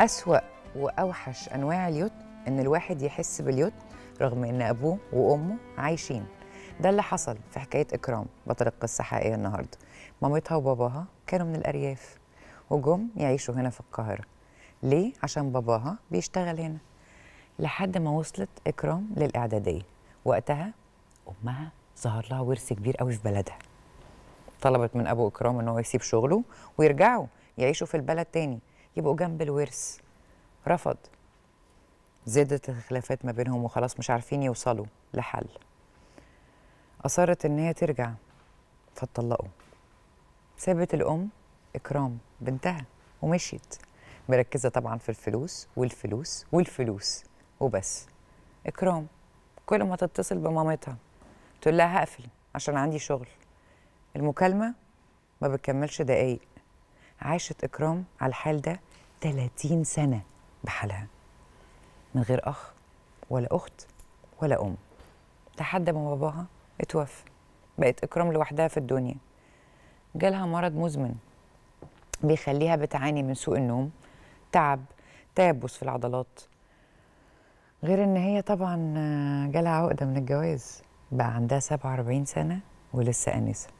أسوأ وأوحش أنواع اليوت إن الواحد يحس باليوت رغم إن أبوه وأمه عايشين ده اللي حصل في حكاية إكرام بطل القصة حقيقية النهاردة مامتها وباباها كانوا من الأرياف وجم يعيشوا هنا في القاهرة ليه؟ عشان باباها بيشتغل هنا لحد ما وصلت إكرام للإعدادية وقتها أمها ظهر لها ورث كبير قوي في بلدها طلبت من أبو إكرام إن هو يسيب شغله ويرجعوا يعيشوا في البلد تاني يبقوا جنب الورث رفض زادت الخلافات ما بينهم وخلاص مش عارفين يوصلوا لحل أصرت إن هي ترجع فاتطلقوا سابت الأم إكرام بنتها ومشيت مركزة طبعا في الفلوس والفلوس والفلوس وبس إكرام كل ما تتصل بمامتها تقول لها هقفل عشان عندي شغل المكالمة ما بتكملش دقايق عاشت إكرام على الحال ده 30 سنة بحالها من غير أخ ولا أخت ولا أم لحد ما باباها اتوفى بقت إكرام لوحدها في الدنيا جالها مرض مزمن بيخليها بتعاني من سوء النوم تعب تيبس في العضلات غير ان هي طبعا جالها عقده من الجواز بقى عندها 47 سنه ولسه انسه